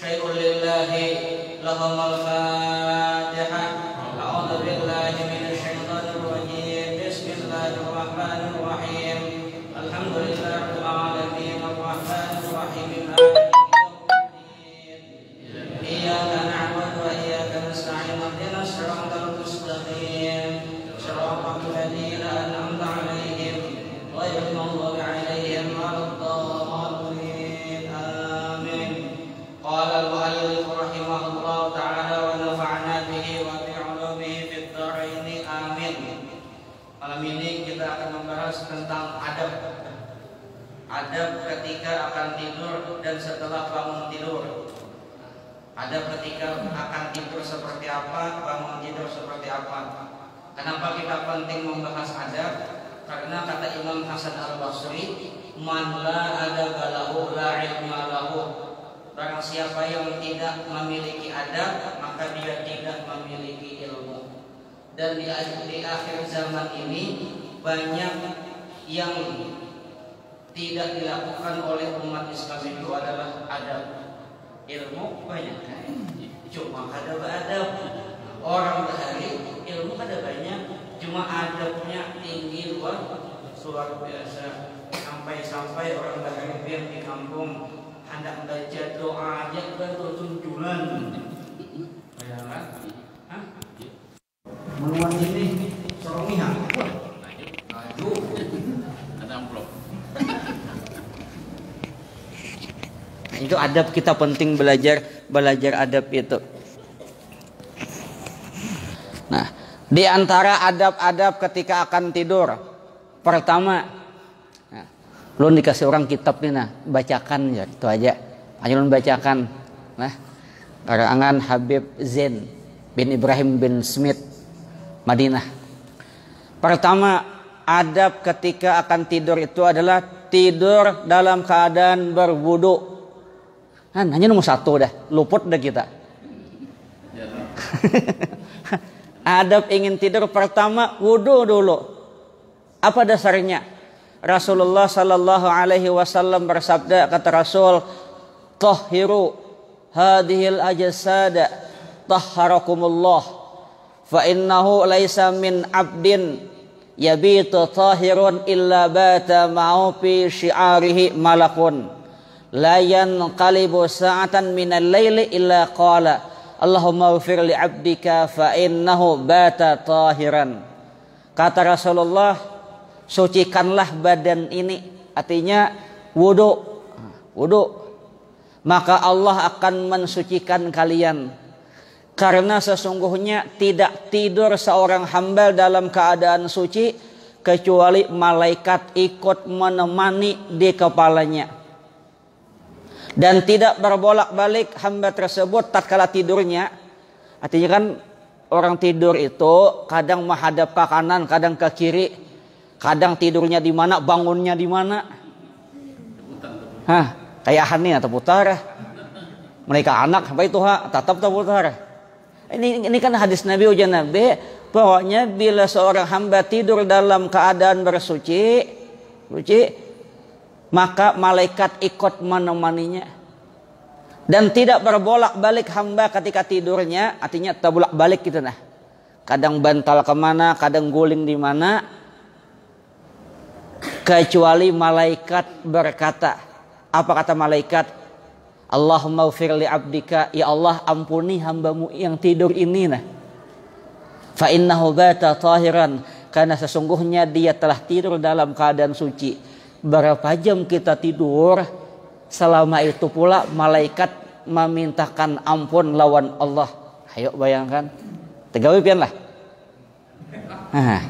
شيء لله لهم الفاتحة أعوذ بالله من الشيطان الرجيم بسم الله الرحمن الرحيم الحمد لله رب العالمين الرحمن الرحيم إياك نعبد وإياك نستعين اهدنا الصراط المستقيم صراط الذين أنعمت tentang adab adab ketika akan tidur dan setelah bangun tidur ada ketika akan tidur seperti apa bangun tidur seperti apa kenapa kita penting membahas adab karena kata Imam Hasan Al Basri man la adab lahu la ilma barang siapa yang tidak memiliki adab maka dia tidak memiliki ilmu dan di, di akhir zaman ini banyak yang tidak dilakukan oleh umat Islam itu adalah adab ilmu banyak cuma ada adab orang bahari ilmu ada banyak cuma adabnya tinggi luar luar biasa sampai-sampai orang bahari biar di kampung hendak baca doa aja bertujuan julan bayangan Meluang ini itu adab kita penting belajar belajar adab itu nah di antara adab-adab ketika akan tidur pertama nah, lu dikasih orang kitab nih nah bacakan ya itu aja aja lu bacakan nah karangan Habib Zain bin Ibrahim bin Smith Madinah pertama adab ketika akan tidur itu adalah tidur dalam keadaan berwudu. Nah, hanya nomor satu dah, luput dah kita. Ya. Adab ingin tidur pertama wudhu dulu. Apa dasarnya? Rasulullah sallallahu alaihi wasallam bersabda kata Rasul, "Tahhiru hadhil ajasada tahharakumullah fa innahu laisa min abdin yabitu tahirun illa bata ma'u fi syi'arihi malakun." layan qalibu sa'atan minal laili illa qala Allahumma ufir li abdika fa innahu bata tahiran kata Rasulullah sucikanlah badan ini artinya wudhu wudhu maka Allah akan mensucikan kalian karena sesungguhnya tidak tidur seorang hamba dalam keadaan suci kecuali malaikat ikut menemani di kepalanya dan tidak berbolak-balik hamba tersebut tatkala tidurnya. Artinya kan orang tidur itu kadang menghadap ke kanan, kadang ke kiri, kadang tidurnya di mana, bangunnya di mana. Hah, kayak hani atau putar. Mereka anak apa itu ha, tatap atau putar. Ini ini kan hadis Nabi ujian Nabi pokoknya bila seorang hamba tidur dalam keadaan bersuci, suci, maka malaikat ikut menemaninya dan tidak berbolak-balik hamba ketika tidurnya artinya terbolak-balik gitu nah kadang bantal kemana kadang guling di mana kecuali malaikat berkata apa kata malaikat Allahumma firli abdika ya Allah ampuni hambamu yang tidur ini nah fa innahu bata tahiran karena sesungguhnya dia telah tidur dalam keadaan suci Berapa jam kita tidur, selama itu pula malaikat memintakan ampun lawan Allah. Ayo bayangkan. tegawi pian lah. Nah,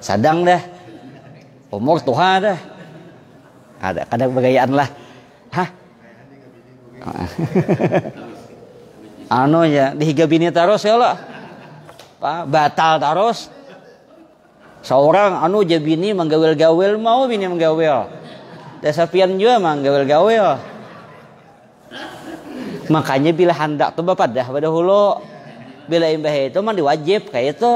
sadang dah. Umur Tuhan dah. Ada kadang bergayaan lah. Hah? anu ya dihiga bini taros ya Allah. Batal taros seorang anu je bini menggawel-gawel mau bini menggawel desa pian juga menggawel-gawel makanya bila hendak tuh bapak dah pada hulu bila imbah itu mah diwajib kayak itu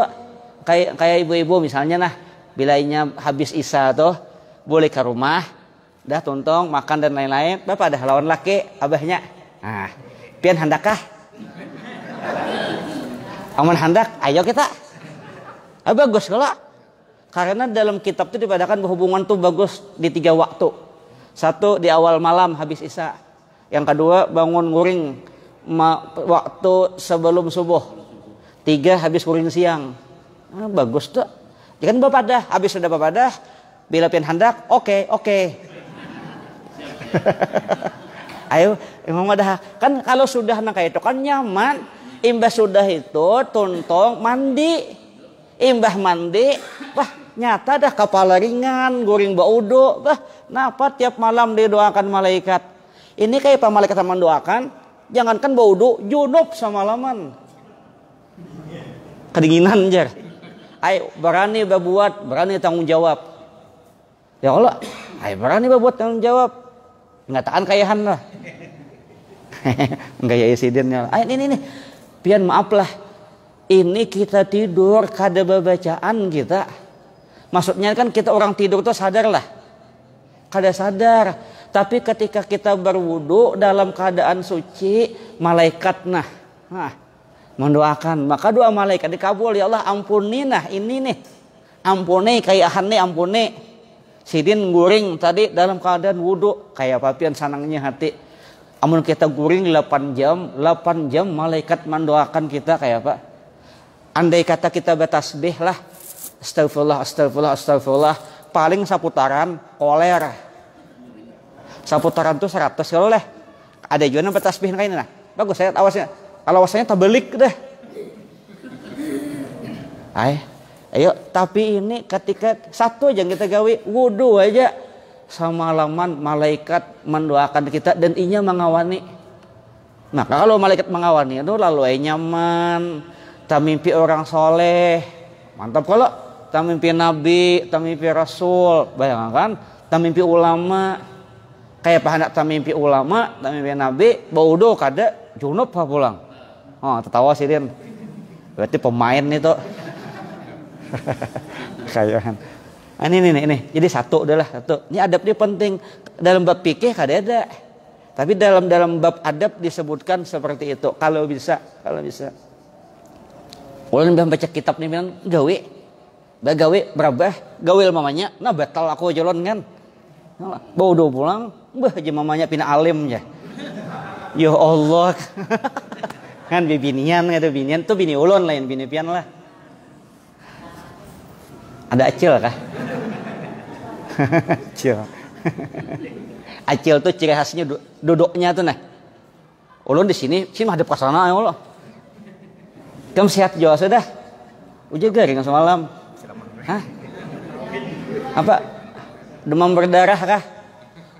kayak kayak ibu-ibu misalnya nah bilainya habis isa tuh boleh ke rumah dah tontong makan dan lain-lain bapak dah lawan laki abahnya nah pian handakah aman handak ayo kita abah gus kalau karena dalam kitab itu dipadakan hubungan tuh bagus di tiga waktu. Satu di awal malam habis isya. Yang kedua bangun nguring waktu sebelum subuh. Tiga habis nguring siang. Nah, bagus tuh. Jadi kan bapak dah habis sudah bapak dah bila pian handak, oke, oke. Ayo, Imam ada Kan kalau sudah nak itu kan nyaman. Imbah sudah itu, tonton mandi. Imbah mandi, wah nyata dah kepala ringan goreng baudo bah napa tiap malam dia doakan malaikat ini kayak apa malaikat sama doakan jangankan baudo junub semalaman kedinginan jar ay berani berbuat berani tanggung jawab ya Allah ay berani berbuat tanggung jawab ngataan kayahan lah enggak ya isidennya ay ini nih pian maaf lah ini kita tidur kada bacaan kita Maksudnya kan kita orang tidur tuh lah, Kada sadar. Tapi ketika kita berwudu dalam keadaan suci, malaikat nah, nah mendoakan. Maka doa malaikat dikabul ya Allah ampuni nah ini nih. Ampuni kayak nih ampuni. Sidin guring tadi dalam keadaan wudu kayak papian sanangnya hati. Amun kita guring 8 jam, 8 jam malaikat mendoakan kita kayak apa? Andai kata kita deh lah, astagfirullah, astagfirullah, astagfirullah. Paling saputaran, koler. Saputaran tuh seratus kalau leh. Ada juga nampak tasbih kayak ini lah. Bagus saya awasnya. Kalau awasnya terbelik deh. Ay, ayo tapi ini ketika satu aja kita gawe wudhu aja sama laman malaikat mendoakan kita dan inya mengawani. Nah kalau malaikat mengawani itu lalu nyaman, tak mimpi orang soleh, mantap kalau tak mimpi nabi, tak mimpi rasul, bayangkan, kan? tak mimpi ulama, kayak anak tak mimpi ulama, tak mimpi nabi, bau doh kada junub apa pulang. Oh, tertawa sirin. Berarti pemain itu. kayaan, ah, Ini nih, ini. Jadi satu adalah satu. Ini adab ini penting dalam bab pikir kada ada. Tapi dalam dalam bab adab disebutkan seperti itu. Kalau bisa, kalau bisa. Ulan baca kitab nih bilang gawe Bagawe berabah eh, gawil mamanya nah batal aku jalan kan nah, bau dua pulang bah aja mamanya pina alim ya ya Allah kan bibinian gitu binian tuh bini ulon lain bini pian lah ada acil kah acil acil tuh ciri khasnya duduknya tuh nah ulon di sini sih mah pasana ya Allah kamu sehat jawa sudah ujar garing semalam Hah? Apa? Demam berdarah kah?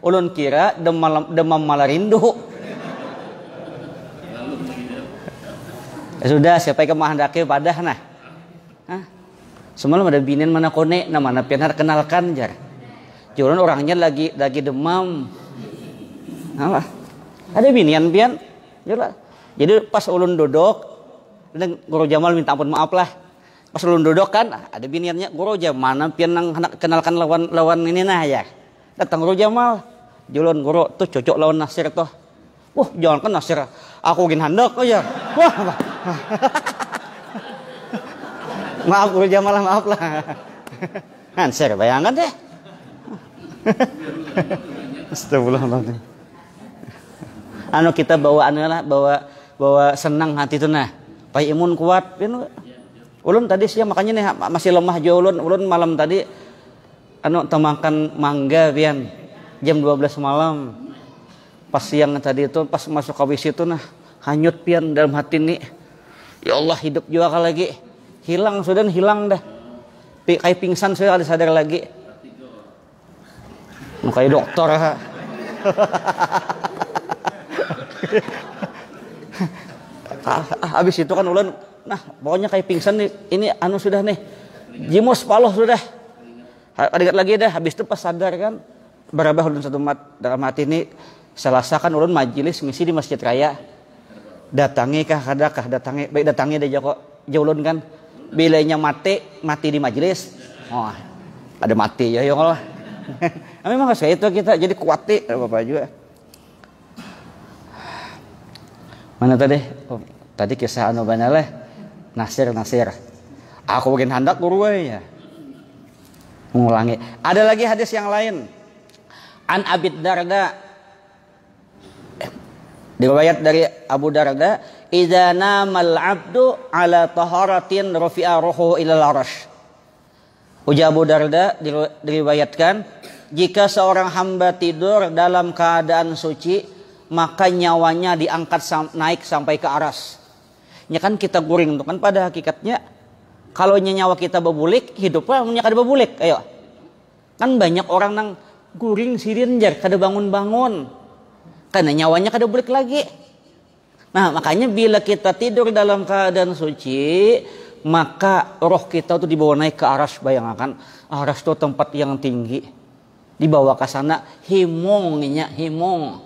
Ulun kira demam, demam malah Ya sudah, siapa yang kemahendaki padah nah. Semalam ada binin mana kone, nama mana pianar kenalkan jar. Jurun orangnya lagi lagi demam. Apa? Ada binian pian. Jadi pas ulun duduk, dan Guru Jamal minta ampun maaf lah pas lu duduk kan ada biniannya aja mana pian nang kenalkan lawan lawan ini nah ya datang guru jamal julun guru tuh cocok lawan nasir tuh wah jangan kan nasir aku gin handak oh ya wah maaf guru jamal maaf lah nasir bayangkan deh Astagfirullahaladzim. Anu kita bawa anu lah bawa bawa senang hati tuh nah. Pai imun kuat, ulun tadi siang makanya nih masih lemah jauh ulun ulun malam tadi anu temakan mangga pian jam 12 malam pas siang tadi itu pas masuk kawis itu nah hanyut pian dalam hati nih ya Allah hidup juga kali lagi hilang sudah hilang dah kayak pingsan sudah ada sadar lagi kayak dokter ha. Ah, habis itu kan ulun nah pokoknya kayak pingsan nih ini anu sudah nih Jimos paloh sudah ada lagi deh, habis itu pas sadar kan berapa ulun satu mat dalam hati ini selasa kan ulun majelis misi di masjid raya datangi kah kadakah datangi baik datangi deh joko jaulun kan bilainya mati mati di majelis oh ada mati ya ya Allah memang saya kayak itu kita jadi kuati bapak juga mana tadi oh, tadi kisah anu banyak. Nasir Nasir. Aku bikin handak ya. Mengulangi. Ada lagi hadis yang lain. An Abid Darda Diriwayat eh, dari Abu Darda, Iza namal 'abdu 'ala taharatin rufi'a ruhu ilal arash." Ujah Abu Darda diriwayatkan, "Jika seorang hamba tidur dalam keadaan suci, maka nyawanya diangkat naik sampai ke aras." nya kan kita guring tuh kan pada hakikatnya kalau nyawa kita babulik hidupnya punya kada babulik ayo kan banyak orang nang guring sirinjar kada bangun-bangun karena nyawanya kada bulik lagi nah makanya bila kita tidur dalam keadaan suci maka roh kita tuh dibawa naik ke aras bayangkan aras tuh tempat yang tinggi dibawa ke sana himungnya himung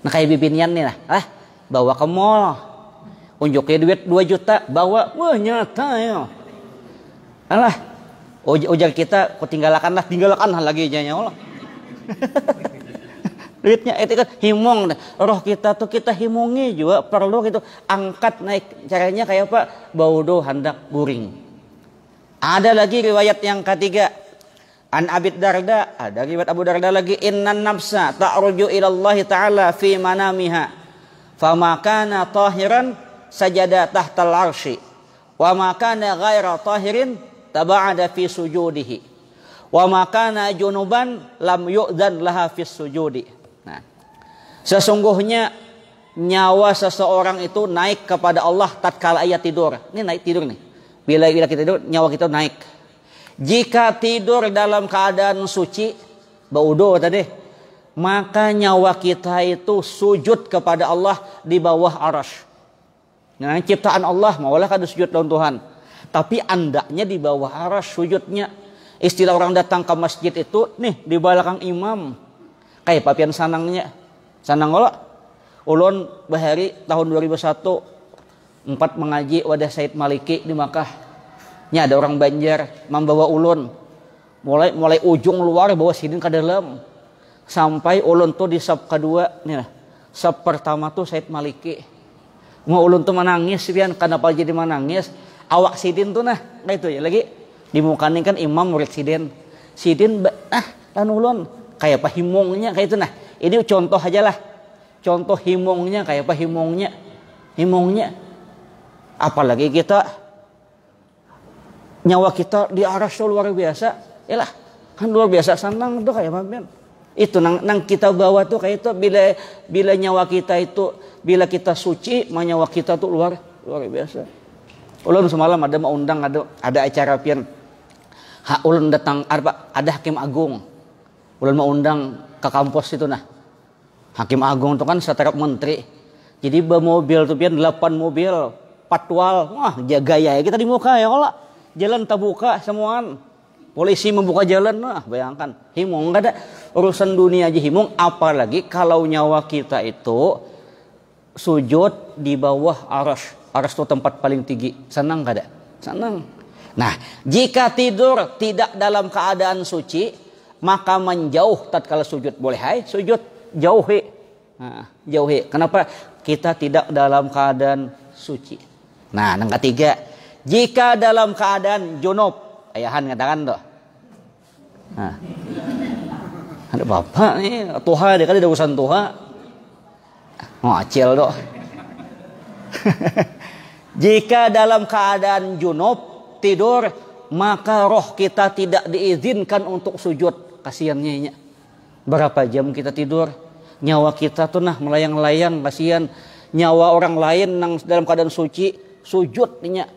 nah kayak bibinian nih lah ah bawa ke mall unjuknya duit 2 juta bawa wah nyata ya alah ujar kita tinggalkan lah tinggalkan lah lagi jenya Allah duitnya itu kan himong roh kita tuh kita himungi juga perlu gitu angkat naik caranya kayak apa baudo handak buring ada lagi riwayat yang ketiga An Abid Darda, ada riwayat Abu Darda lagi innan nafsa ta'ruju ila Allah taala fi manamiha. famakana tahiran sajada tahtal arsy wa ma kana ghaira tahirin taba'ada fi sujudihi wa ma kana junuban lam yu'dhan laha fi sujudi nah sesungguhnya nyawa seseorang itu naik kepada Allah tatkala ia tidur ini naik tidur nih bila bila kita tidur nyawa kita naik jika tidur dalam keadaan suci baudo tadi maka nyawa kita itu sujud kepada Allah di bawah arash. Nah, ciptaan Allah maulah kada sujud daun Tuhan. Tapi andaknya di bawah arah sujudnya. Istilah orang datang ke masjid itu nih di belakang imam. Kayak papian sanangnya. Sanang olah. Ulun bahari tahun 2001 empat mengaji wadah Said Maliki di Makkah. Nya ada orang Banjar membawa ulun. Mulai mulai ujung luar bawa sini ke dalam. Sampai ulun tuh di sub kedua nih lah. Sub pertama tuh Said Maliki mau ulun tuh menangis sian kenapa jadi menangis awak sidin tuh nah nah itu ya lagi di mukanya kan imam murid sidin sidin ah dan ulun kayak apa himungnya kayak itu nah ini contoh aja lah contoh himungnya kayak apa himungnya himungnya apalagi kita nyawa kita di arah luar biasa yalah kan luar biasa senang tuh kayak apa itu nang, nang kita bawa tuh kayak itu bila bila nyawa kita itu bila kita suci menyewa kita tuh luar luar biasa ulun semalam ada mau undang ada ada acara pian hak ulun datang arba ada hakim agung ulun mau undang ke kampus itu nah hakim agung itu kan setara menteri jadi bermobil tuh pian delapan mobil patwal wah jaga ya kita di muka ya kalau jalan terbuka semuaan polisi membuka jalan nah bayangkan himung enggak ada urusan dunia aja himung apalagi kalau nyawa kita itu sujud di bawah aras. Aras itu tempat paling tinggi. Senang gak ada? Senang. Nah, jika tidur tidak dalam keadaan suci, maka menjauh tatkala sujud boleh hai sujud jauhi nah, jauhi kenapa kita tidak dalam keadaan suci nah yang ketiga jika dalam keadaan junub ayahan katakan tuh nah. ada bapak nih Tuhan dia kali ada urusan Tuhan ngacil dok. Jika dalam keadaan junub tidur maka roh kita tidak diizinkan untuk sujud. Kasiannya Berapa jam kita tidur? Nyawa kita tuh nah melayang-layang kasihan. Nyawa orang lain nang dalam keadaan suci sujud nya.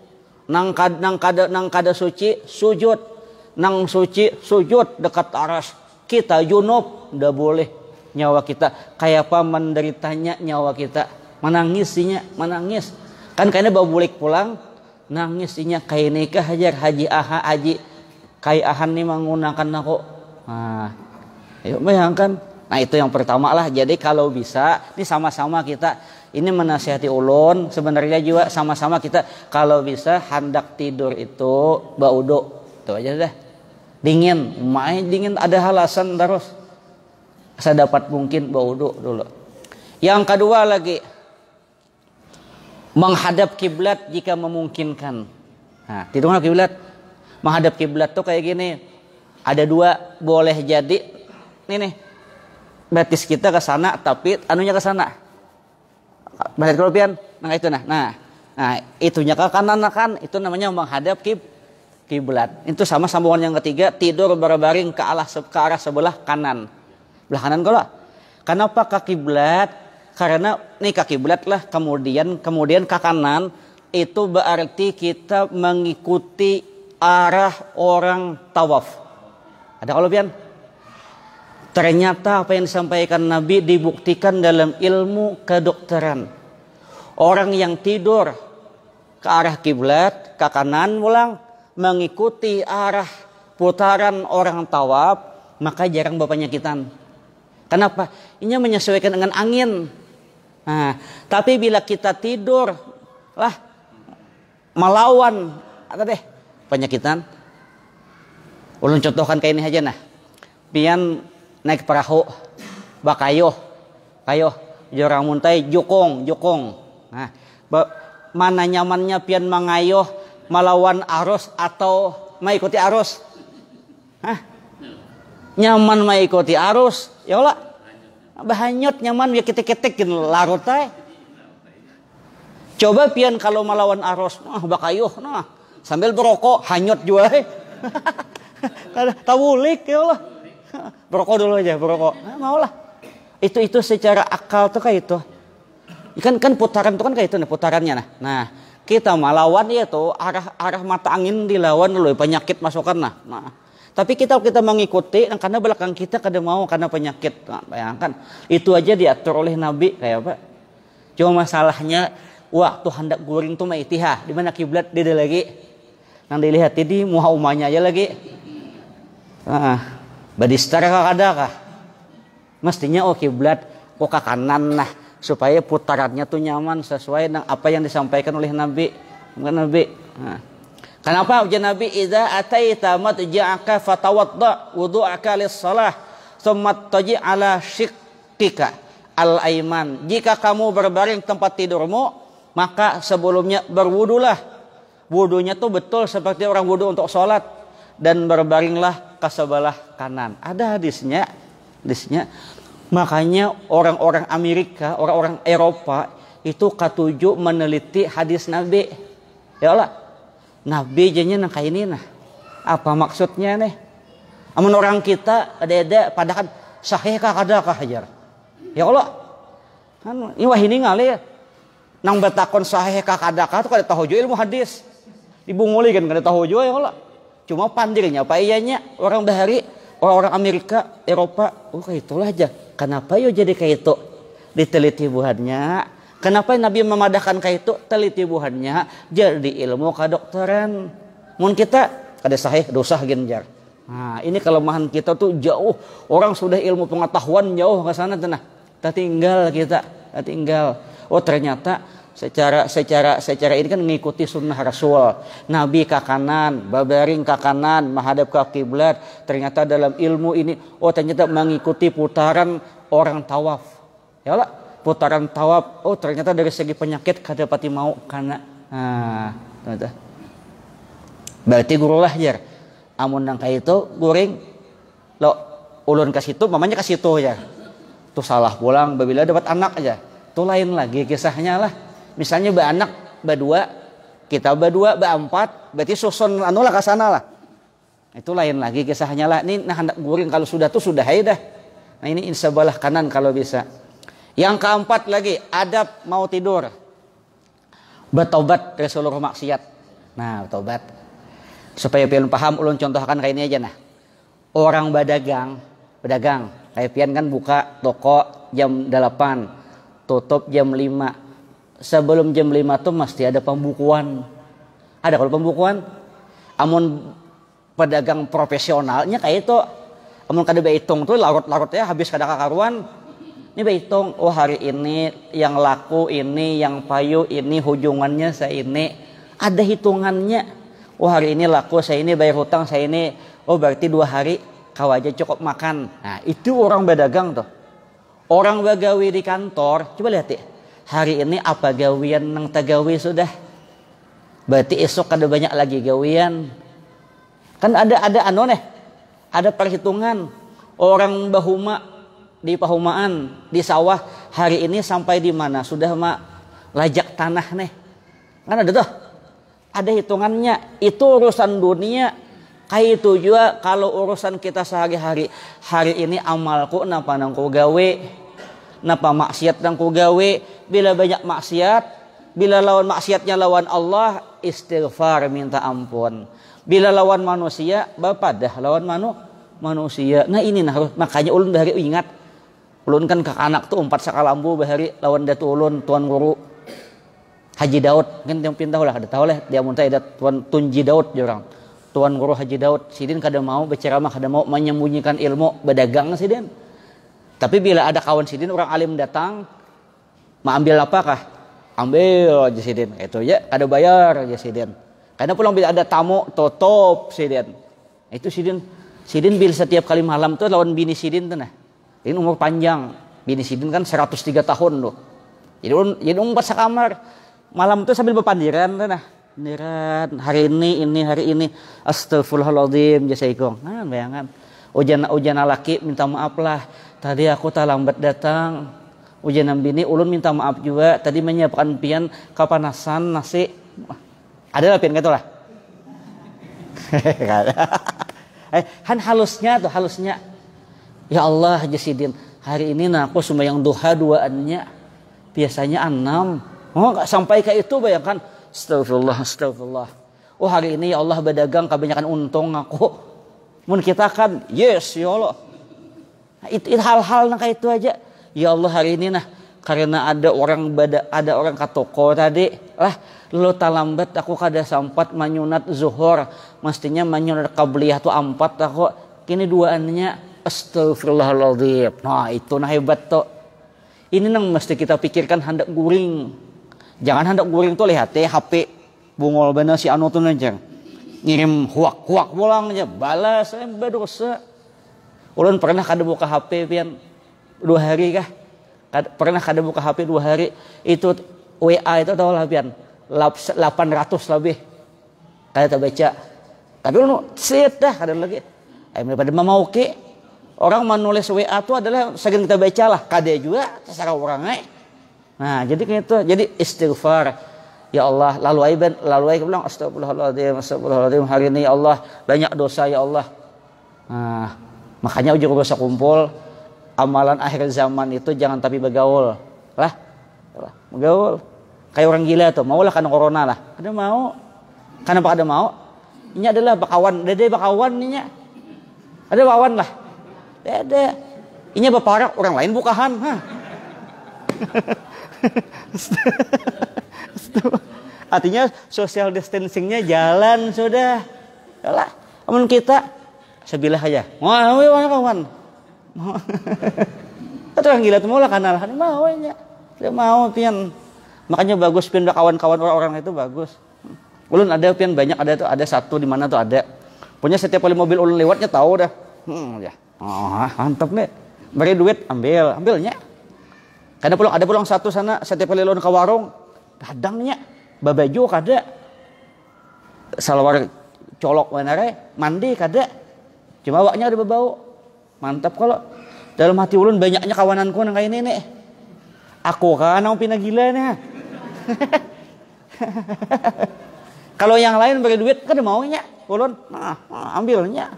Nang kad, nang kada nang kada suci sujud. Nang suci sujud dekat aras. Kita junub ndak boleh nyawa kita kayak apa menderitanya nyawa kita menangisinya menangis kan kayaknya bawa bulik pulang nangisinya kayak nikah hajar haji aha haji kayak ahan nih menggunakan aku nah yuk bayangkan nah itu yang pertama lah jadi kalau bisa ini sama-sama kita ini menasihati ulun sebenarnya juga sama-sama kita kalau bisa hendak tidur itu bau do itu aja deh dingin main dingin ada halasan terus sedapat mungkin berwuduk dulu. Yang kedua lagi menghadap kiblat jika memungkinkan. Nah, tidurlah kiblat. Menghadap kiblat tuh kayak gini. Ada dua boleh jadi ini nih betis kita ke sana tapi anunya ke sana. Bahasa kelopian nah itu nah. Nah, nah itunya ke kanan nah, kan itu namanya menghadap kib kiblat. Itu sama sambungan yang ketiga tidur berbaring ke arah ke arah sebelah kanan. Belah kanan kala. Kenapa kaki bulat, Karena nih kaki bulat lah kemudian kemudian ke kanan itu berarti kita mengikuti arah orang tawaf. Ada kalau pian? Ternyata apa yang disampaikan Nabi dibuktikan dalam ilmu kedokteran. Orang yang tidur ke arah kiblat, ke kanan pulang, mengikuti arah putaran orang tawaf, maka jarang bapak penyakitan. Kenapa? Ini menyesuaikan dengan angin. Nah, tapi bila kita tidur, lah melawan apa deh penyakitan. Ulun contohkan kayak ini aja nah. Pian naik perahu bakayo kayo jorang muntai jukong jukong nah mana nyamannya pian mengayuh melawan arus atau mengikuti arus Hah? nyaman ikuti arus ya Allah, bahanyut nyaman ya kita ketekin gitu, larut coba pian kalau melawan arus nah bakayuh nah sambil berokok hanyut juga eh. tawulik ya Allah berokok dulu aja berokok nah, mau lah itu itu secara akal tuh kayak itu kan kan putaran tuh kan kayak itu nih putarannya nah nah kita melawan ya tuh arah arah mata angin dilawan loh penyakit masukan nah nah tapi kita kita mengikuti karena belakang kita kadang mau karena penyakit. Nah, bayangkan itu aja diatur oleh Nabi kayak apa? Cuma masalahnya waktu hendak guring tuh maitiha di mana kiblat dia lagi. Nang dilihat tadi muha umanya aja lagi. Ah, badistar kada kah? Mestinya oh kiblat kok oh, ke kanan lah supaya putarannya tuh nyaman sesuai dengan apa yang disampaikan oleh Nabi. Mungkin Nabi. Nah. Kenapa ujian Nabi idza ataita matja'aka fatawadda wudu'aka lis-shalah semat taji ala shiqqika al-aiman. Jika kamu berbaring tempat tidurmu, maka sebelumnya berwudulah. Wudunya tuh betul seperti orang wudu untuk sholat dan berbaringlah ke sebelah kanan. Ada hadisnya, hadisnya. Makanya orang-orang Amerika, orang-orang Eropa itu katuju meneliti hadis Nabi. Ya Allah, nah bijanya nang ini nah. Apa maksudnya nih? Amun orang kita ada-ada padahal sahih kah kada kah hajar. Ya Allah. Kan ini wah ini ngali ya. nang betakon sahih kah kada kah tuh kada tahu ilmu hadis. Dibunguli kan kada tahu ya Allah. Cuma pandirnya apa iyanya orang bahari orang-orang Amerika, Eropa, oh kayak itulah aja. Kenapa yo jadi kayak itu? Diteliti buatnya, Kenapa Nabi memadahkan kayak itu teliti buhannya jadi ilmu kedokteran. Mungkin kita kada sahih dosa genjar. Nah, ini kelemahan kita tuh jauh. Orang sudah ilmu pengetahuan jauh ke sana tenah. Tertinggal kita, tertinggal. Oh ternyata secara secara secara ini kan mengikuti sunnah Rasul. Nabi ke kanan, babaring ke kanan, menghadap ke kiblat. Ternyata dalam ilmu ini, oh ternyata mengikuti putaran orang tawaf. Ya Allah, putaran tawab oh ternyata dari segi penyakit pati mau karena nah tuh. berarti guru lahir amun nang itu guring lo ulun ke situ mamanya ke situ ya tuh salah pulang babila dapat anak aja tuh lain lagi kisahnya lah misalnya ba anak ba dua kita ba dua ba empat berarti susun anu lah ke sana lah itu lain lagi kisahnya lah ini nah hendak guring kalau sudah tuh sudah hai dah nah ini insya kanan kalau bisa yang keempat lagi, adab mau tidur. Bertobat dari seluruh maksiat. Nah, bertobat. Supaya pian paham, ulun contohkan kayak ini aja nah. Orang badagang, pedagang, kayak pian kan buka toko jam 8, tutup jam 5. Sebelum jam 5 tuh mesti ada pembukuan. Ada kalau pembukuan, amun pedagang profesionalnya kayak itu amun kada hitung tuh larut-larutnya habis kada karuan. Ini berhitung, oh hari ini yang laku ini, yang payu ini, hujungannya saya ini. Ada hitungannya. Oh hari ini laku, saya ini bayar hutang, saya ini. Oh berarti dua hari kau aja cukup makan. Nah itu orang berdagang tuh. Orang bagawi di kantor, coba lihat ya. Hari ini apa gawian yang tagawi sudah? Berarti esok ada banyak lagi gawian. Kan ada ada anoneh, ada perhitungan. Orang bahuma di pahumaan di sawah hari ini sampai di mana sudah mak lajak tanah nih kan ada tuh ada hitungannya itu urusan dunia kayak itu juga kalau urusan kita sehari-hari hari ini amalku napa nangku gawe napa maksiat nangku gawe bila banyak maksiat bila lawan maksiatnya lawan Allah istighfar minta ampun bila lawan manusia bapak dah lawan manu manusia nah ini nah makanya ulun dari ingat ulun kan ke anak tuh empat sakalambu bahari lawan datu ulun tuan guru Haji Daud kan yang pindah lah ada tahu lah dia muntah ada tuan Tunji Daud jorang tuan guru Haji Daud sidin kadang mau berceramah kadang mau menyembunyikan ilmu berdagang sidin tapi bila ada kawan sidin orang alim datang mau ambil apakah ambil aja sidin itu ya kada bayar aja sidin karena pulang bila ada tamu tutup sidin itu sidin sidin bila setiap kali malam tuh lawan bini sidin tuh nah ini umur panjang. Bini Sidin kan 103 tahun loh. Jadi, jadi umpat sekamar. Malam itu sambil berpandiran. Nah, niran, Hari ini, ini, hari ini. Astagfirullahaladzim. Jasaikum. Ya nah, bayangan. Ujana, ujana laki minta maaf lah. Tadi aku tak lambat datang. Ujana bini ulun minta maaf juga. Tadi menyiapkan pian kapanasan nasi. Ada lah pian gitu lah. kan halusnya tuh halusnya Ya Allah jasidin hari ini nah aku yang duha duaannya biasanya enam. Oh nggak sampai ke itu bayangkan. Astagfirullah, astagfirullah. Oh hari ini ya Allah berdagang kebanyakan untung aku. Mun kita kan yes ya Allah. Nah, itu hal-hal nah itu aja. Ya Allah hari ini nah karena ada orang bada, ada orang ke toko tadi lah lo talambat aku kada sempat menyunat zuhur mestinya menyunat kabliyah tu empat aku kini duaannya Astagfirullahaladzim. Nah itu nah hebat tuh. Ini nang mesti kita pikirkan hendak guring. Jangan hendak guring tuh lihat teh HP bungol bener si anu tuh najang. Ngirim huak huak pulang aja balas saya berdosa. Ulun pernah kada buka HP pian dua hari kah? Kada, pernah kada buka HP dua hari itu WA itu tau lah pian 800 lebih kada baca, Tapi ulun set dah kada lagi. Ayo daripada mau ke Orang menulis WA itu adalah sering kita baca lah KD juga terserah orangnya. Eh. Nah, jadi kayak itu. Jadi istighfar. Ya Allah, lalu Aiben, lalu aib bilang astagfirullahaladzim, astagfirullahaladzim. Hari ini ya Allah, banyak dosa ya Allah. Nah, makanya ujung dosa kumpul. Amalan akhir zaman itu jangan tapi bergaul. Lah, ya bergaul. Kayak orang gila tuh, mau lah karena corona lah. Ada mau. Karena apa ada mau? Ini adalah bakawan, dede bakawan ini. Ada bakawan lah. Beda. ini baparak orang lain bukahan. Hah. Artinya social distancingnya jalan sudah. lah, amun kita sebilah aja. Mau mana kawan? Itu orang gila mula kanal alahan mau Dia mau pian. Makanya bagus pian kawan-kawan orang-orang itu bagus. Ulun ada pian banyak ada tuh ada satu di mana tuh ada. Punya setiap kali mobil ulun lewatnya tahu dah. Hmm, ya. Oh, mantap nih. Beri duit, ambil, ambilnya. Kada pulang, ada pulang satu sana, setiap kali lawan ke warung, kadangnya, babaju kada. Salwar colok wanare, mandi kada. Cuma waknya ada bau. Mantap kalau dalam hati ulun banyaknya kawananku nang kayak nenek. Aku kan mau pina gila nih. kalau yang lain beri duit kan maunya ulun nah, ah, ambilnya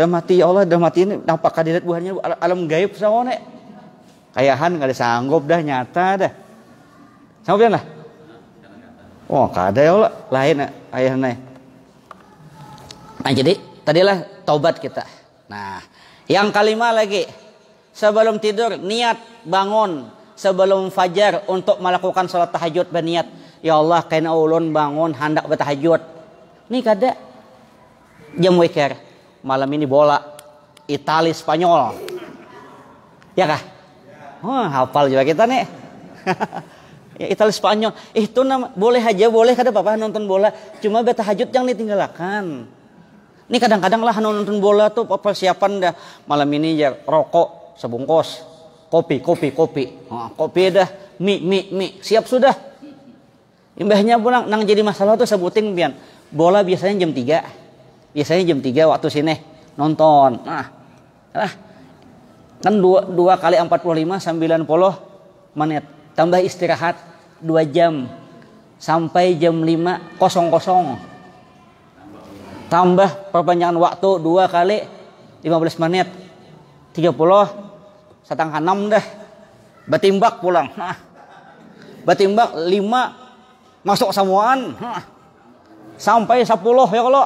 Dah mati ya Allah, dah mati ini nampak kadirat buahnya alam gaib sawane. Kayahan nggak ada sanggup dah nyata dah. Sanggup lah. Oh, kada ya Allah, lain ayah Nah, jadi tadilah taubat kita. Nah, yang kelima lagi, sebelum tidur niat bangun sebelum fajar untuk melakukan sholat tahajud berniat. Ya Allah, kena ulun bangun hendak bertahajud. Ini kada jam wiker malam ini bola Itali Spanyol. Ya kah? Wah, hafal juga kita nih. ya, Itali Spanyol. Eh, itu nama boleh aja boleh kada papa nonton bola, cuma beta hajut yang ditinggalkan. Ini kadang-kadang lah nonton bola tuh persiapan dah malam ini ya rokok sebungkus, kopi, kopi, kopi. Oh, kopi dah, mie, mie, mie. Siap sudah. Imbahnya pulang nang jadi masalah tuh sebuting pian. Bola biasanya jam 3 biasanya jam 3 waktu sini nonton nah lah kan dua, dua kali 45 90 menit tambah istirahat 2 jam sampai jam 5 kosong kosong tambah perpanjangan waktu dua kali 15 menit 30 setengah 6 dah bertimbak pulang nah, bertimbak 5 masuk samuan nah, sampai 10 ya kalau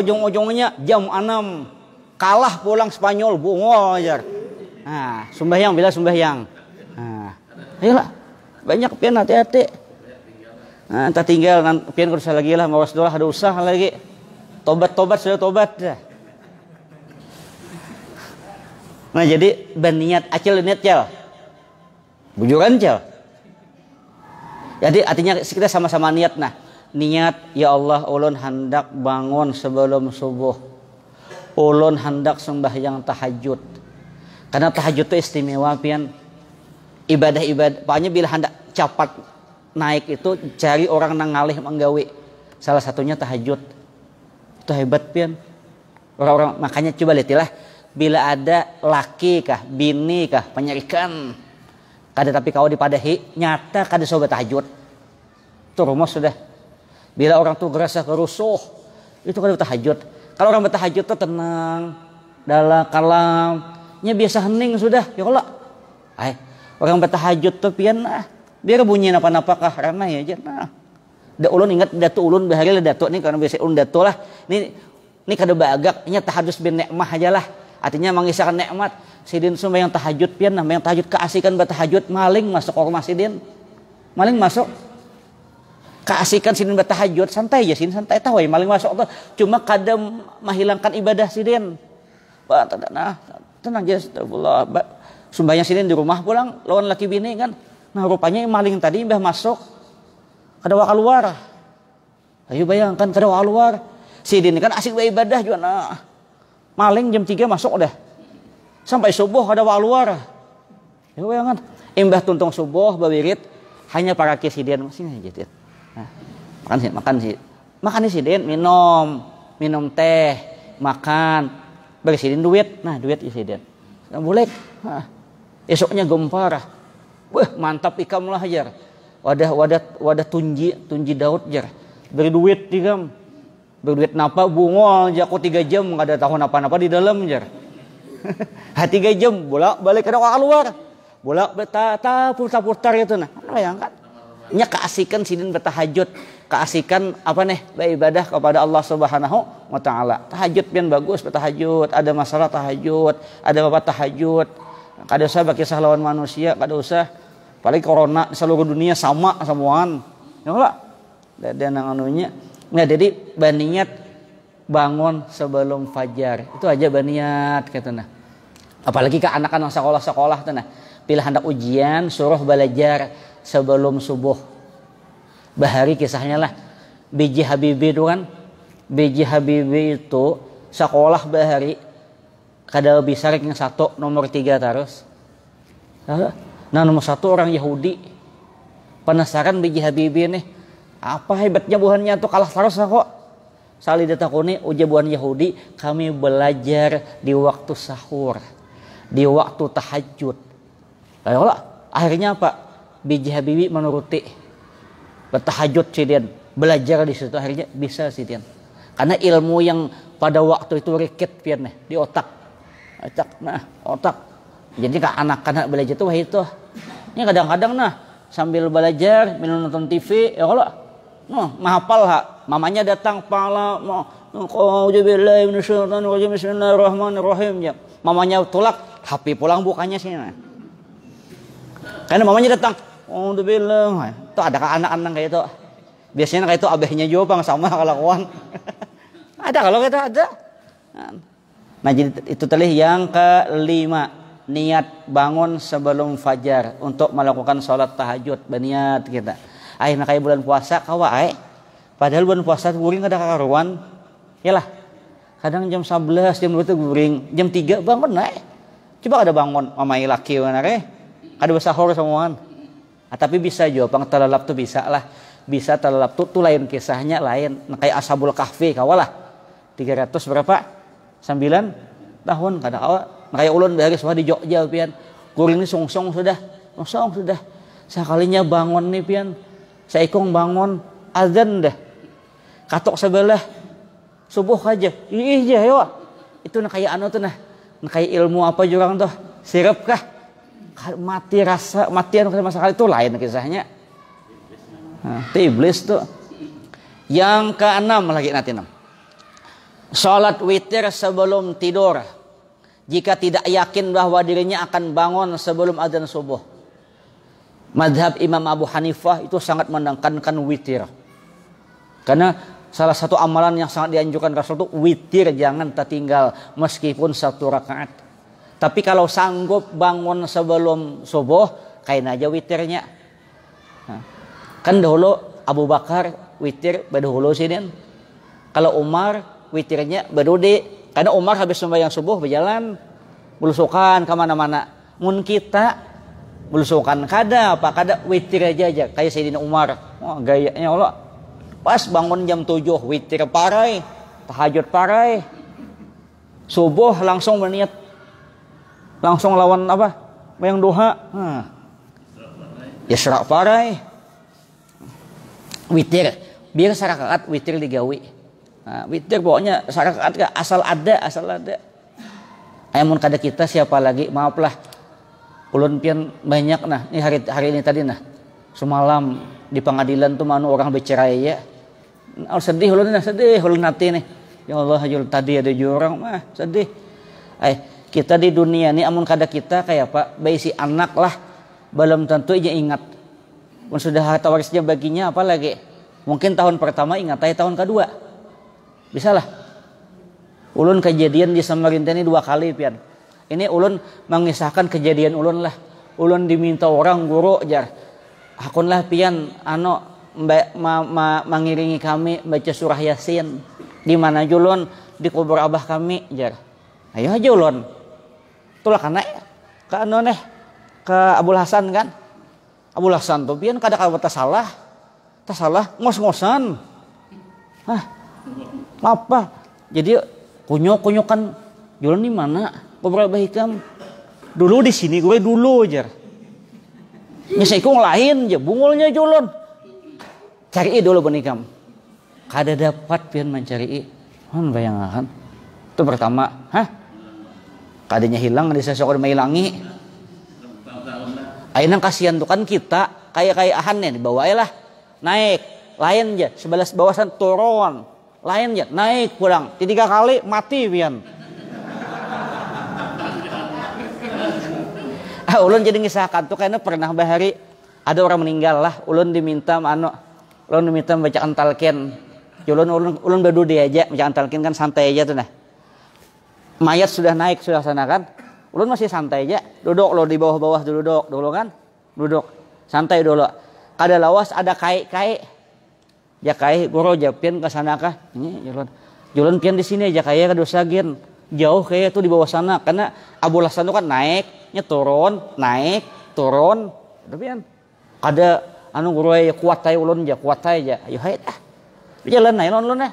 ujung-ujungnya jam 6 kalah pulang Spanyol bungo aja nah yang bila yang nah ayolah banyak pian hati-hati nah, tak tinggal pian kursa lagi lah mawas dulu ada usah lagi tobat-tobat sudah tobat nah jadi berniat acil niat cel bujuran cel jadi artinya kita sama-sama niat nah niat ya Allah ulun hendak bangun sebelum subuh ulun hendak yang tahajud karena tahajud itu istimewa pian ibadah-ibadah pokoknya bila hendak cepat naik itu cari orang nang ngalih menggawe salah satunya tahajud itu hebat pian orang-orang makanya coba lihatlah bila ada laki kah bini kah penyerikan kada tapi kau dipadahi nyata kada sobat tahajud itu rumah sudah Bila orang tuh gerasa kerusuh, itu kan bertahajud. Kalau orang bertahajud tuh tenang, dalam kalam, biasa hening sudah, ya Allah. Ay, orang bertahajud tuh pian nah biar bunyi apa-apa kah karena ya nah dah ulun ingat dah datu ulun bahari lah datu nih karena biasa ulun dah datu lah. Ini ini kada bagak, nya tahajud bin nikmah aja lah. Artinya mengisahkan nikmat. Sidin semua yang tahajud pian, nah yang tahajud keasikan bertahajud maling masuk ormas sidin. Maling masuk keasikan sini bertahajud santai aja sini santai tahu ya maling masuk tuh cuma kadang menghilangkan ibadah sini wah nah tenang aja astagfirullah sumbanya sini di rumah pulang lawan laki bini kan nah rupanya maling tadi mbah masuk kada wa keluar ayo bayangkan kada wa keluar sidin kan asik beribadah juga nah maling jam 3 masuk udah sampai subuh kada wa keluar ayo bayangkan imbah tuntung subuh bawirit hanya para kisiden masih aja makan sih makan sih makan sih den minum minum teh makan bersidin duit nah duit den nah, boleh nah, esoknya gempar ah. wah mantap ikam lah jar wadah wadah wadah tunji tunji daud jar beri duit tiga duit napa bungol jako tiga jam nggak ada tahun apa-apa di dalam jar hati tiga jam bolak balik ada luar bolak betah ta putar putar itu nah bayangkan nya keasikan sidin hajut keasikan apa nih beribadah kepada Allah Subhanahu wa taala. Tahajud pian bagus tahajud, ada masalah tahajud, ada apa tahajud. Kada usah bagi lawan manusia, kada usah paling corona seluruh dunia sama semuaan. Ya Allah. Dan anunya. Nah, jadi baniat bangun sebelum fajar. Itu aja baniat kata nah. Apalagi ke anak-anak sekolah-sekolah tuh nah. Pilih hendak ujian, suruh belajar sebelum subuh Bahari kisahnya lah BJ Habibie itu kan BJ Habibie itu sekolah Bahari Kadal bisa yang satu nomor tiga terus nah nomor satu orang Yahudi penasaran BJ Habibie nih apa hebatnya buahnya tuh kalah terus kok Salih datakuni uja buahan Yahudi kami belajar di waktu sahur di waktu tahajud Ayolah, akhirnya apa? BJ Habibie menuruti bertahajud sidian belajar di situ akhirnya bisa sidian karena ilmu yang pada waktu itu rikit pian di otak otak nah otak jadi ke anak-anak kan belajar tuh wah itu ini kadang-kadang nah sambil belajar minum nonton TV ya kalau no nah, mahapal ha mamanya datang pala mau Bismillahirrahmanirrahim ya. Mamanya tolak tapi pulang bukannya sini. Nah. Karena mamanya datang, Oh, udah bilang, itu ada anak-anak kayak itu. Biasanya kayak itu abahnya juga pang sama kawan. ada kalau kita ada. Nah, nah, jadi itu tadi yang kelima niat bangun sebelum fajar untuk melakukan sholat tahajud berniat kita. Ayo nak bulan puasa kawa ay. Eh. Padahal bulan puasa guring ada karuan. Yalah. Kadang jam 11, jam dua tuh guring, jam tiga bangun naik. Eh. Coba ada bangun mamai laki mana eh. re. Kada bersahur semuaan. Ah, tapi bisa juga pang telalap tuh bisa lah bisa telalap tuh, tuh lain kisahnya lain nah, kayak ashabul kahfi kawalah 300 berapa 9 tahun kada awak. nah, ulun dari semua di Jogja pian kurin ini song sudah song sudah sekalinya bangun nih pian saya ikung bangun azan dah katok sebelah subuh aja Iya aja ya itu nah anu tuh nah, nah ilmu apa jurang tuh sirap kah mati rasa matian masa kali itu lain kisahnya nah, iblis tuh yang keenam lagi nanti enam Salat witir sebelum tidur jika tidak yakin bahwa dirinya akan bangun sebelum azan subuh. Madhab Imam Abu Hanifah itu sangat menekankan witir. Karena salah satu amalan yang sangat dianjurkan Rasul itu witir jangan tertinggal meskipun satu rakaat. Tapi kalau sanggup bangun sebelum subuh, kain aja witirnya. Nah, kan dahulu Abu Bakar witir berdahulu sini. Kalau Umar witirnya berdudi. Karena Umar habis sembahyang subuh berjalan belusukan kemana-mana. Mun kita belusukan kada apa kada witir aja aja kayak Sayyidina Umar Wah gayanya Allah pas bangun jam tujuh witir parai tahajud parai subuh langsung berniat langsung lawan apa yang doha ya serak parai witir biar sarakat witir digawi nah, witir pokoknya sarakat asal ada asal ada ayamun kada kita siapa lagi maaflah ulun pian banyak nah ini hari hari ini tadi nah semalam di pengadilan tuh mana orang bercerai ya oh, sedih ulun nah sedih ulun nanti nih ya Allah hajul tadi ada jurang mah sedih eh kita di dunia ini amun kada kita kayak apa bayi si anak lah belum tentu aja ingat pun sudah harta warisnya baginya apa lagi? mungkin tahun pertama ingat tapi tahun kedua bisa lah ulun kejadian di Samarinda ini dua kali pian ini ulun mengisahkan kejadian ulun lah ulun diminta orang guru jar akun lah pian ano mbak ma, ma, mengiringi kami baca surah yasin di mana julun di kubur abah kami jar ayo aja ulun itulah karena ya? ke anu neh ke Abul Hasan kan Abul Hasan tuh pian kada kada salah tas salah ngos-ngosan Hah, apa jadi kunyok kunyokan jualan di mana beberapa bahikam dulu di sini gue dulu aja nyesekung lain aja bungulnya jualan cari dulu benikam kada dapat pian mencari kan bayangkan itu pertama hah kadinya hilang, ada sesokor mailangi. Ayeuna kasihan tuh kan kita kayak kayak ahannya dibawa lah naik lain aja sebelas bawasan turun lain aja naik kurang tiga kali mati pian ah ulun jadi ngisahkan tuh karena pernah bahari ada orang meninggal lah ulun diminta mano ulun diminta bacaan talqin ulun ulun ulun berdua aja bacaan talqin kan santai aja tuh nah mayat sudah naik sudah sana kan ulun masih santai aja duduk lo di bawah-bawah duduk dulu kan duduk santai dulu ada lawas ada kai kai ya kai guru japian ke sana kah ini ulun ulun pian di sini aja ke dosa gin jauh kayak itu di bawah sana karena Abu lasan itu kan naiknya turun naik turun tapi kan ada anu guru eh, ya kuat aja ulun ya kuat aja ayo hayat ah jalan ya, naik ulun ulun eh.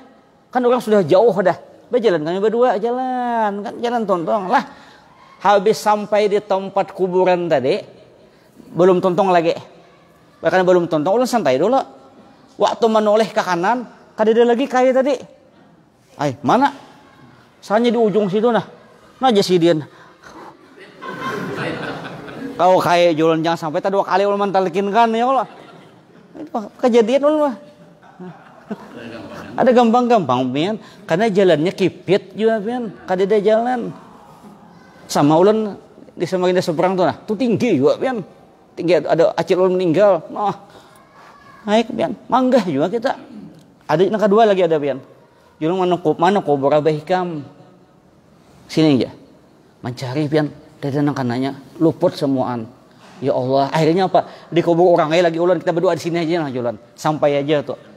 kan orang sudah jauh dah Berjalan kami berdua, jalan. Kan jalan tontong. Lah, habis sampai di tempat kuburan tadi, belum tontong lagi. Bahkan belum tontong, ulang santai dulu. Waktu menoleh ke kanan, kada ada lagi kayak tadi. Ay, mana? Soalnya di ujung situ nah. Nah aja si Kau kayak jualan jangan sampai tadi dua kali ulang mantalikin kan ya Allah. Kejadian ulang mah. Ada gampang-gampang pian, karena jalannya kipit juga pian, kada ada jalan. Sama ulun di Samarinda seberang tuh nah, tuh tinggi juga pian. Tinggi ada acil ulun meninggal. Nah, naik pian, manggah juga kita. Ada yang kedua lagi ada pian. Julung mana kub mana kubur hikam Sini aja. Mencari pian dari nang kanannya luput semuaan. Ya Allah, akhirnya apa? Di kubur orang lagi ulun kita berdoa di sini aja nah julan. Sampai aja tuh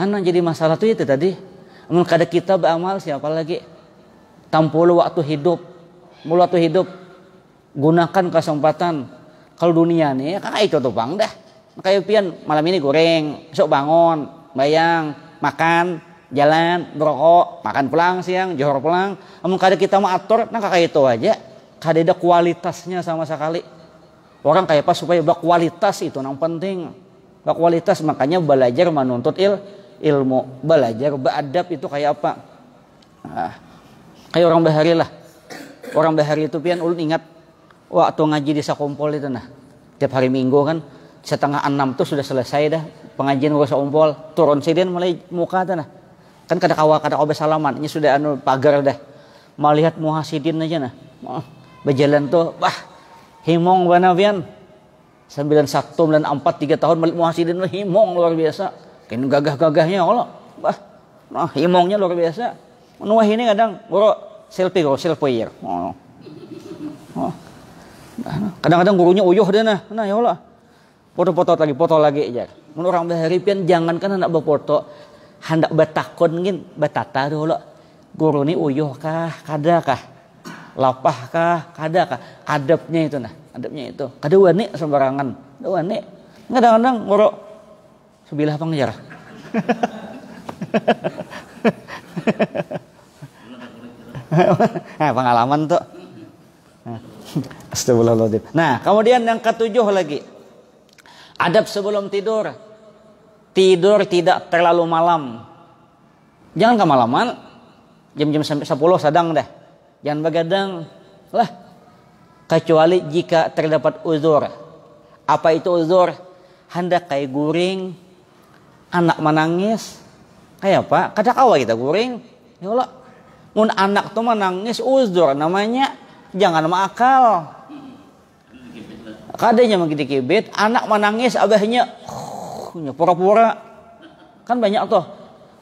anu jadi masalah tuh itu tadi amun kada kita beramal siapa lagi tampulu waktu hidup mulu waktu hidup gunakan kesempatan kalau dunia nih kakak itu tuh bang dah makanya pian malam ini goreng besok bangun bayang makan jalan berokok makan pulang siang johor pulang amun kada kita mau atur nah kakak itu aja kada ada kualitasnya sama sekali orang kayak apa supaya berkualitas itu yang penting berkualitas makanya belajar menuntut il ilmu belajar beradab itu kayak apa nah, kayak orang bahari lah orang bahari itu pian ulun ingat waktu ngaji di sakompol itu nah tiap hari minggu kan setengah enam tuh sudah selesai dah pengajian gua sakompol turun sidin mulai muka tuh nah kan kada kawa kada obes salaman ini sudah anu pagar dah melihat muhasidin aja nah berjalan tuh wah himong banavian sembilan satu sembilan empat tiga tahun melihat muhasidin himong luar biasa kena gagah-gagahnya Allah. Bah, nah, imongnya luar biasa. Menua ini kadang guru selfie guru selfie Oh. oh. Nah, nah. Kadang-kadang gurunya uyuh deh nah. Nah ya Allah. Foto-foto lagi, foto lagi aja. Mun orang jangan kan hendak berfoto, hendak batakon gin deh, ya dulu. Guru ini uyuh kah, kada kah? Lapah kah, kada kah? Adabnya itu nah, adabnya itu. Kada wani sembarangan, kada wani. Kadang-kadang guru Sebilah ngejar? nah, pengalaman tuh. Astagfirullahaladzim. Nah, kemudian yang ketujuh lagi. Adab sebelum tidur. Tidur tidak terlalu malam. Jangan kemalaman. Jam-jam sampai 10 sadang deh. Jangan begadang. Lah. Kecuali jika terdapat uzur. Apa itu uzur? Hendak kayak guring, anak menangis kayak apa kada kawa kita kuring ya Allah mun anak tuh menangis uzur namanya jangan makal kadanya mungkin dikibit anak menangis abahnya pura-pura kan banyak tuh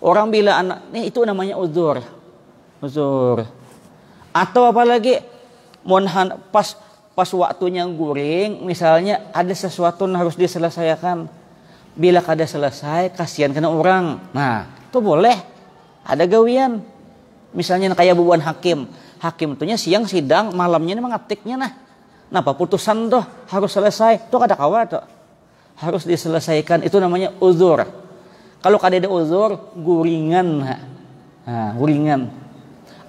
orang bila anak nih itu namanya uzur uzur atau apalagi mohon pas pas waktunya guring misalnya ada sesuatu yang harus diselesaikan bila kada selesai kasihan kena orang nah itu boleh ada gawian misalnya kayak bubuan hakim hakim tuhnya siang sidang malamnya ini mengetiknya nah napa putusan tuh harus selesai tuh kada kawa tuh harus diselesaikan itu namanya uzur kalau kada ada uzur guringan nah, guringan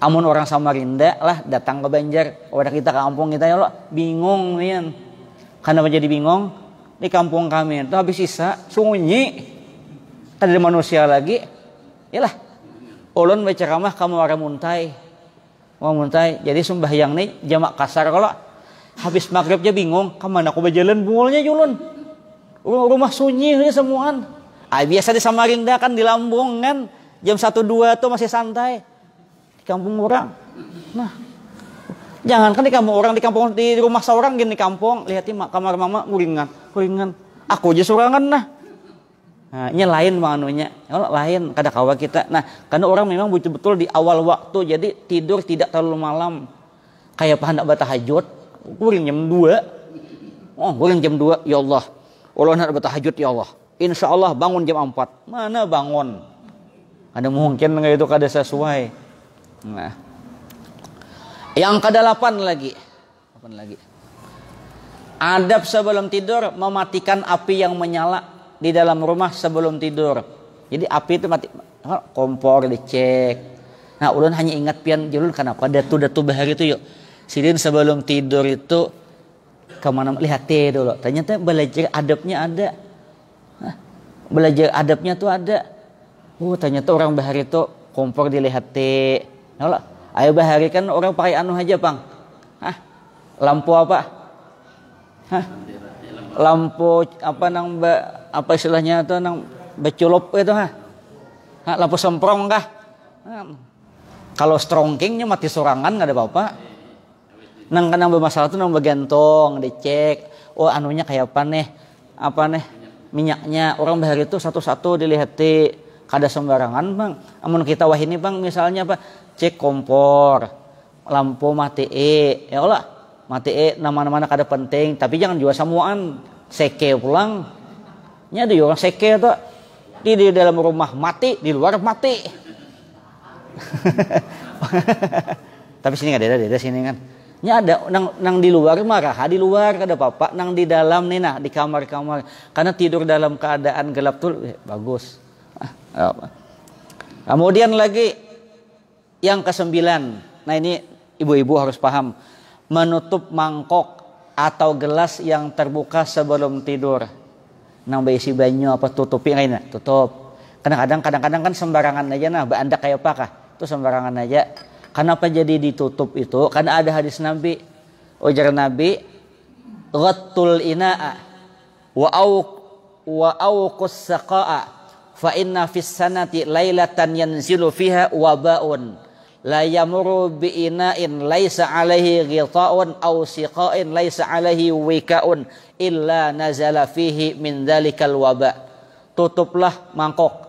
amun orang Samarinda lah datang ke Banjar orang kita kampung kita ya lo bingung nian ya. karena jadi bingung di kampung kami itu habis sisa sunyi ada manusia lagi Iyalah, ulun baca ramah kamu warna muntai mau muntai jadi yang nih jamak kasar kalau habis maghribnya bingung kemana aku berjalan bungulnya julun rumah, rumah sunyi ini semuaan ah, biasa di Samarinda kan di Lambung kan jam satu dua tuh masih santai di kampung orang nah Jangankan di kampung orang, di kampung di rumah seorang gini kampung, lihatin kamar mama kuringan, kuringan. Aku aja surangan nah. Nah, ini lain manunya. Oh, lain kada kawa kita. Nah, karena orang memang betul-betul di awal waktu jadi tidur tidak terlalu malam. Kayak pahandak batahajud, kuring jam 2. Oh, kuring jam 2, ya Allah. Allah nak batahajud ya Allah. Insya Allah bangun jam 4. Mana bangun? Ada mungkin itu kada sesuai. Nah, yang ke delapan lagi. Delapan lagi. Adab sebelum tidur mematikan api yang menyala di dalam rumah sebelum tidur. Jadi api itu mati kompor dicek. Nah, ulun hanya ingat pian julun kenapa datu-datu bahari itu yuk. Sidin sebelum tidur itu kemana melihat teh dulu. Ternyata belajar adabnya ada. Nah, belajar adabnya tuh ada. Uh, ternyata orang bahari itu kompor dilihat teh. Nah, Ayo bahari kan orang pakai anu aja bang, Hah? Lampu apa? Hah? Lampu apa nang ba, apa istilahnya itu nang beculop itu ha? Hah? lampu semprong kah? Kalau strongkingnya mati sorangan nggak ada apa-apa. Nang kan nang bermasalah itu nang tong dicek. Oh anunya kayak apa nih? Apa nih? Minyaknya orang bahari itu satu-satu dilihati kada sembarangan bang. Amun kita wah ini bang misalnya apa cek kompor lampu mati e ya Allah mati e nama-nama kada penting tapi jangan jual samuan seke pulang ini ada orang seke tuh di, di dalam rumah mati di luar mati tapi sini nggak ada ada sini kan ini ada nang nang di luar marah di luar ada papa nang di dalam nih nah di kamar-kamar karena tidur dalam keadaan gelap tuh eh, bagus ah, kemudian lagi yang kesembilan, nah ini ibu-ibu harus paham. Menutup mangkok atau gelas yang terbuka sebelum tidur. Nang isi banyu apa tutupi kayaknya? Tutup. Kadang-kadang kadang-kadang kan sembarangan aja nah, anda kayak apa kah? Itu sembarangan aja. Kenapa jadi ditutup itu? Karena ada hadis Nabi. Ujar Nabi, "Ghattul ina'a wa au wa auqus saqa'a fa inna fis sanati lailatan yanzilu fiha wabaun." la yamuru bi ina'in laisa alaihi ghita'un aw siqa'in laisa alaihi wika'un illa nazala fihi min dzalikal waba tutuplah mangkok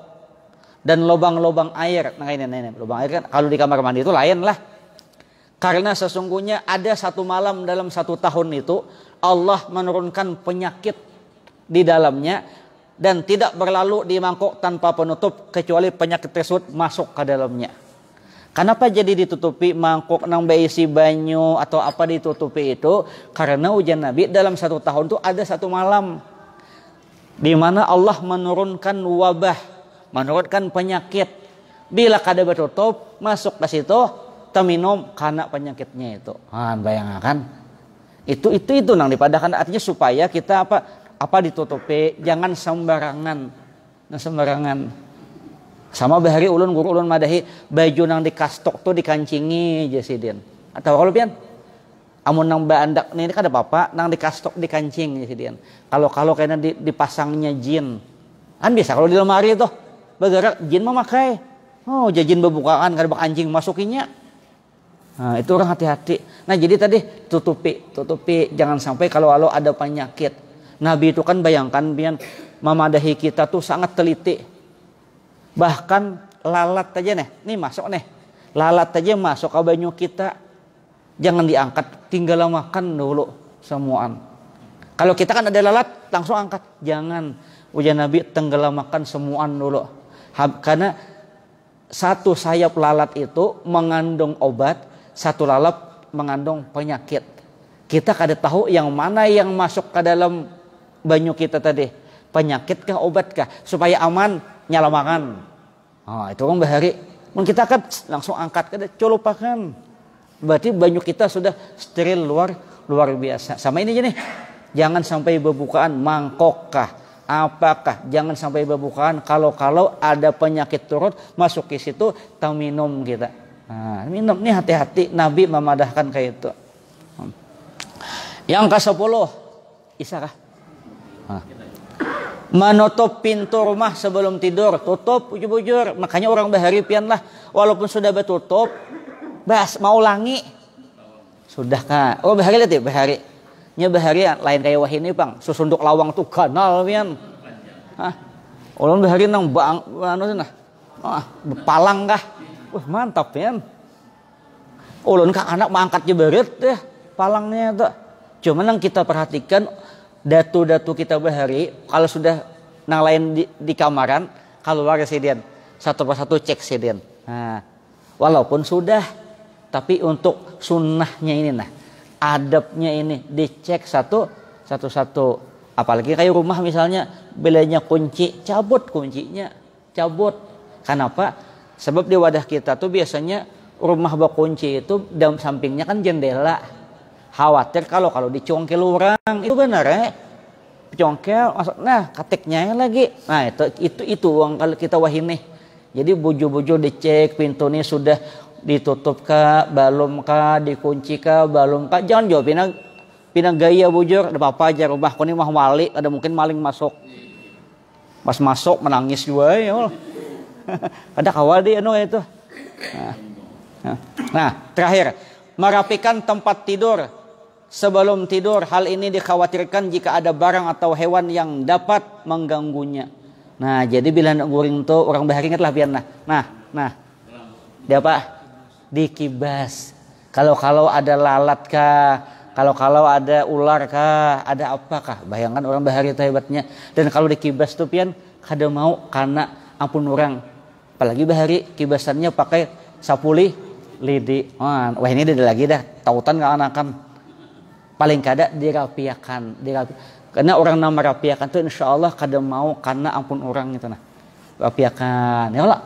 dan lubang-lubang air nah ini, ini, lubang air kan kalau di kamar mandi itu lain lah karena sesungguhnya ada satu malam dalam satu tahun itu Allah menurunkan penyakit di dalamnya dan tidak berlalu di mangkok tanpa penutup kecuali penyakit tersebut masuk ke dalamnya. Kenapa jadi ditutupi mangkok nang beisi banyu atau apa ditutupi itu? Karena hujan Nabi dalam satu tahun itu ada satu malam di mana Allah menurunkan wabah, menurunkan penyakit. Bila kada bertutup masuk ke situ, terminum karena penyakitnya itu. Ah, bayangkan. Itu itu itu nang dipadahkan artinya supaya kita apa apa ditutupi, jangan sembarangan. Nah, sembarangan. Sama bahari ulun guru ulun madahi baju nang dikastok tu dikancingi jasidin. Atau kalau pian amun nang baandak ini kada kan apa-apa nang dikastok dikancing jasidin. Kalau kalau kena di, dipasangnya jin. Kan bisa kalau di lemari tuh bergerak jin memakai. Oh jajin bebukaan kada bak anjing masukinya. Nah, itu orang hati-hati. Nah jadi tadi tutupi, tutupi jangan sampai kalau kalau ada penyakit. Nabi itu kan bayangkan pian memadahi kita tuh sangat teliti bahkan lalat aja nih nih masuk nih lalat aja masuk ke banyu kita jangan diangkat tinggal makan dulu semuaan kalau kita kan ada lalat langsung angkat jangan ujian Nabi tenggelamkan semuaan dulu karena satu sayap lalat itu mengandung obat satu lalap mengandung penyakit kita kada tahu yang mana yang masuk ke dalam banyu kita tadi Penyakit obat obatkah supaya aman nyalamangan. Oh, ah, itu kan bahari. Mun kita kan langsung angkat kada colopakan. Berarti banyu kita sudah steril luar luar biasa. Sama ini aja nih. Jangan sampai berbukaan mangkokkah apakah jangan sampai berbukaan kalau-kalau ada penyakit turut masuk ke situ tahu minum kita nah, minum nih hati-hati Nabi memadahkan kayak itu yang ke 10 isakah nah menutup pintu rumah sebelum tidur tutup bujur-bujur makanya orang baharipian lah walaupun sudah betutup bas mau langi sudah kak oh bahari lihat ya bahari nya bahari lain kayak wah ini bang susunduk lawang tuh kanal pian ah orang bahari nang bang anu nah ah bepalang kah wah mantap pian ulun kak anak mangkat jebret deh ya, palangnya tuh cuman yang kita perhatikan datu-datu kita bahari kalau sudah nang lain di, di kamaran keluar residen ya, satu persatu cek residen nah, walaupun sudah tapi untuk sunnahnya ini nah adabnya ini dicek satu satu satu apalagi kayak rumah misalnya belanya kunci cabut kuncinya cabut kenapa sebab di wadah kita tuh biasanya rumah kunci itu dalam sampingnya kan jendela khawatir kalau kalau dicongkel orang itu benar eh. nah, ya congkel nah kateknya lagi nah itu itu itu uang kalau kita wahine jadi bojo-bojo dicek pintunya sudah ditutup kah belum dikunci ka, belum jangan jawab pinang pinang gaya bujur ada apa aja rumah kau ini mah wali ada mungkin maling masuk pas masuk menangis juga eh, ya ada kawal dia no itu nah, ya. nah terakhir merapikan tempat tidur sebelum tidur. Hal ini dikhawatirkan jika ada barang atau hewan yang dapat mengganggunya. Nah, jadi bila nak guring tu orang bahringat lah biar nah. Nah, nah. Dia apa? Dikibas. Kalau-kalau ada lalat kah? Kalau-kalau ada ular kah? Ada apakah? Bayangkan orang bahari itu hebatnya. Dan kalau dikibas tuh pian kada mau karena ampun orang. Apalagi bahari kibasannya pakai sapuli lidi. Wah, ini ada lagi dah. Tautan ke anakan paling kada dirapiakan dirapi karena orang nama rapiakan tuh insya Allah kada mau karena ampun orang itu nah rapiakan ya Allah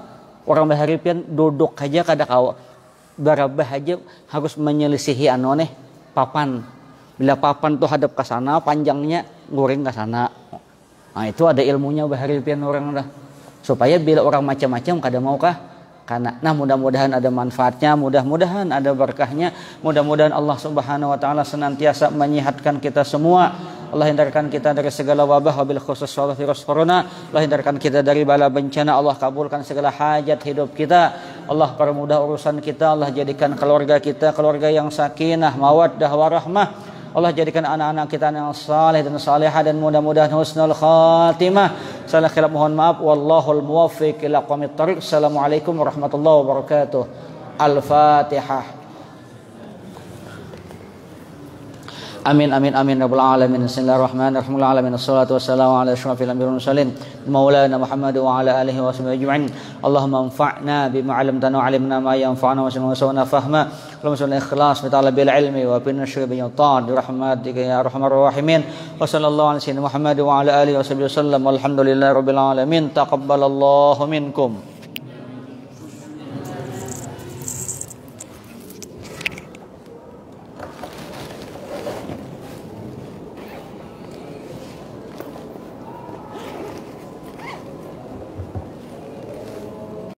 orang baharipian duduk aja kada kau berabah aja harus menyelisihi anu nih papan bila papan tuh hadap ke sana panjangnya goreng ke sana nah itu ada ilmunya baharipian orang dah supaya bila orang macam-macam kada mau kah karena nah mudah-mudahan ada manfaatnya mudah-mudahan ada berkahnya mudah-mudahan Allah Subhanahu wa taala senantiasa menyehatkan kita semua Allah hindarkan kita dari segala wabah wabil khusus wabah virus corona Allah hindarkan kita dari bala bencana Allah kabulkan segala hajat hidup kita Allah permudah urusan kita Allah jadikan keluarga kita keluarga yang sakinah mawaddah warahmah Allah jadikan anak-anak kita yang saleh dan salehah dan mudah-mudahan husnul khatimah. Salah khilaf mohon maaf. Wallahul muwaffiq ila qamit tariq. Assalamualaikum warahmatullahi wabarakatuh. Al-Fatihah. Amin amin amin rabbal alamin. Bismillahirrahmanirrahim. Alamin. Wassalatu wassalamu ala asyrafil anbiya'i wal mursalin maulana Muhammad wa ala alihi washabihi ajma'in. Allahumma anfa'na bima 'allamtana wa 'allimna ma yanfa'una wa zidna fahma. Allahumma salli ikhlas bi talabil ilmi wa bin nashr bi yatan rahmatika ya arhamar rahimin. Wa sallallahu ala sayyidina Muhammad wa ala alihi washabihi wasallam. Walhamdulillahirabbil alamin. Taqabbalallahu minkum.